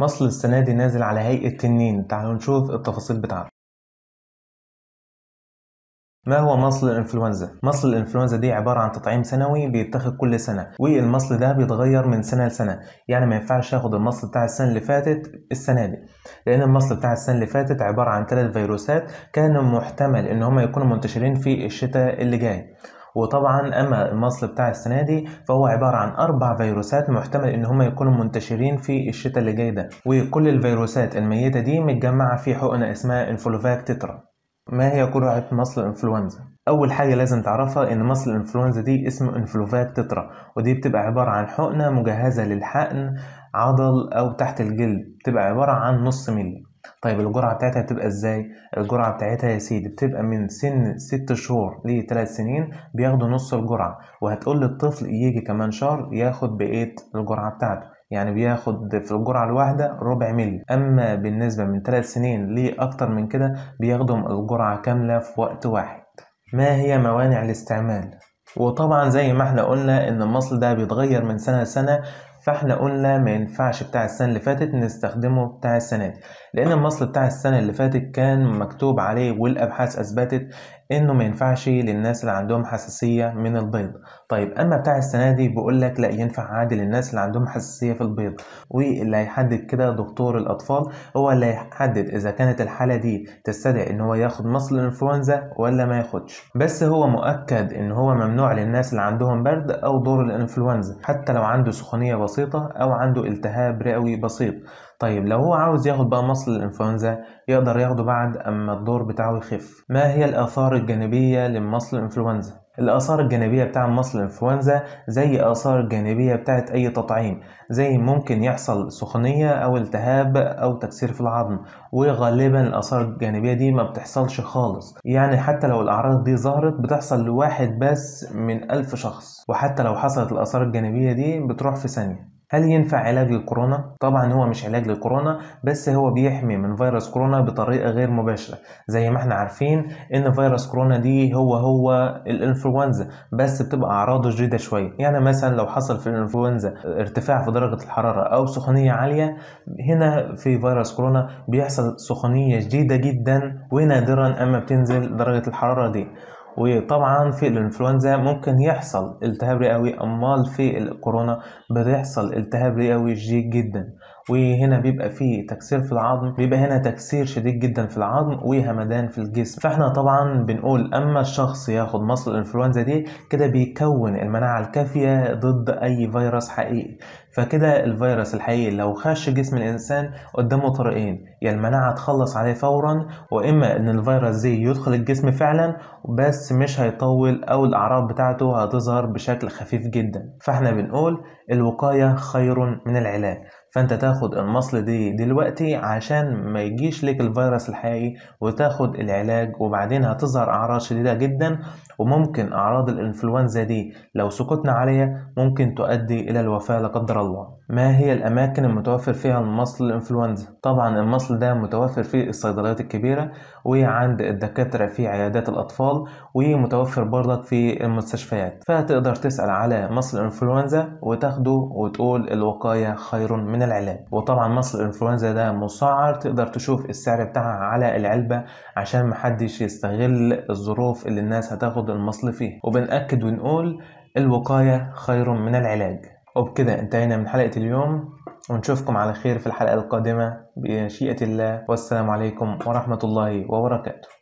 مصل السنة دي نازل على هيئة تنين تعالوا نشوف التفاصيل بتاعته ما هو مصل الانفلونزا؟ مصل الانفلونزا دي عبارة عن تطعيم سنوي بيتاخد كل سنة والمصل ده بيتغير من سنة لسنة يعني ما ينفعش اخد المصل بتاع السنة اللي فاتت السنة دي لأن المصل بتاع السنة اللي فاتت عبارة عن ثلاث فيروسات كان محتمل إن هما يكونوا منتشرين في الشتاء اللي جاي وطبعا اما المصل بتاع السنه دي فهو عباره عن اربع فيروسات محتمل ان هم يكونوا منتشرين في الشتاء اللي جاي ده وكل الفيروسات الميته دي متجمعه في حقنه اسمها انفلوفاك تترا ما هي قرعه مصل الانفلونزا أول حاجة لازم تعرفها إن مصل الإنفلونزا دي اسمه إنفلوفاك تترا ودي بتبقى عبارة عن حقنة مجهزة للحقن عضل أو تحت الجلد بتبقى عبارة عن نص ملي طيب الجرعه بتاعتها بتبقى ازاي الجرعه بتاعتها يا سيدي بتبقى من سن ست شهور لثلاث سنين بياخدوا نص الجرعه وهتقول للطفل يجي كمان شهر ياخد بقيه الجرعه بتاعته يعني بياخد في الجرعة الواحدة ربع ملي أما بالنسبة من ثلاث سنين لأكتر من كده بياخدوا الجرعة كاملة في وقت واحد ما هي موانع الاستعمال؟ وطبعا زي ما احنا قلنا ان المصل ده بيتغير من سنة لسنة فاحنا قلنا ما ينفعش بتاع السنة اللي فاتت نستخدمه بتاع السنة دي لأن المصل بتاع السنة اللي فاتت كان مكتوب عليه والأبحاث أثبتت إنه ما ينفعش للناس اللي عندهم حساسية من البيض طيب أما بتاع السنة دي بيقول لك لا ينفع عادي للناس اللي عندهم حساسية في البيض واللي هيحدد كده دكتور الأطفال هو اللي هيحدد إذا كانت الحالة دي تستدعي إن هو ياخد مصل الإنفلونزا ولا ما ياخدش بس هو مؤكد إن هو ممنوع للناس اللي عندهم برد أو دور الإنفلونزا حتى لو عنده سخونية بسيطة بسيطة أو عنده التهاب رئوي بسيط طيب لو هو عاوز ياخد بقى مصل الإنفلونزا يقدر ياخده بعد أما الدور بتاعه يخف ما هي الآثار الجانبية لمصل الإنفلونزا الآثار الجانبية بتاع مصل الإنفلونزا زي آثار الجانبية بتاعت أي تطعيم زي ممكن يحصل سخونية أو التهاب أو تكسير في العظم وغالبا الآثار الجانبية دي ما بتحصلش خالص يعني حتى لو الأعراض دي ظهرت بتحصل لواحد بس من ألف شخص وحتى لو حصلت الآثار الجانبية دي بتروح في ثانية هل ينفع علاج للكورونا؟ طبعا هو مش علاج للكورونا بس هو بيحمي من فيروس كورونا بطريقة غير مباشرة زي ما احنا عارفين ان فيروس كورونا دي هو هو الانفلونزا بس بتبقى اعراضه شديدة شوية يعني مثلا لو حصل في الانفلونزا ارتفاع في درجة الحرارة او سخونية عالية هنا في فيروس كورونا بيحصل سخونية شديدة جدا ونادرا اما بتنزل درجة الحرارة دي وطبعا في الانفلونزا ممكن يحصل التهاب رئوي امال في الكورونا بيحصل التهاب رئوي شديد جدا وهنا بيبقى فيه تكسير في العظم بيبقى هنا تكسير شديد جدا في العظم وهمدان في الجسم فاحنا طبعا بنقول اما الشخص ياخد مصل الانفلونزا دي كده بيكون المناعه الكافيه ضد اي فيروس حقيقي فكده الفيروس الحقيقي لو خش جسم الانسان قدامه طريقين يا يعني المناعه تخلص عليه فورا واما ان الفيروس زي يدخل الجسم فعلا بس مش هيطول او الاعراض بتاعته هتظهر بشكل خفيف جدا فاحنا بنقول الوقايه خير من العلاج فانت تاخد المصل دي دلوقتي عشان ما يجيش ليك الفيروس الحقيقي وتاخد العلاج وبعدين هتظهر اعراض شديده جدا وممكن اعراض الانفلونزا دي لو سكتنا عليها ممكن تؤدي الى الوفاه لا قدر الله ما هي الاماكن المتوفر فيها المصل الانفلونزا طبعا المصل ده متوفر في الصيدليات الكبيره وعند الدكاترة في عيادات الأطفال ومتوفر برضك في المستشفيات فتقدر تسأل على مصل الإنفلونزا وتاخده وتقول الوقاية خير من العلاج وطبعا مصل الإنفلونزا ده مسعر تقدر تشوف السعر بتاعها على العلبة عشان محدش يستغل الظروف اللي الناس هتاخد المصل فيه وبنأكد ونقول الوقاية خير من العلاج وبكده انتهينا من حلقة اليوم ونشوفكم على خير في الحلقة القادمة بمشيئة الله والسلام عليكم ورحمة الله وبركاته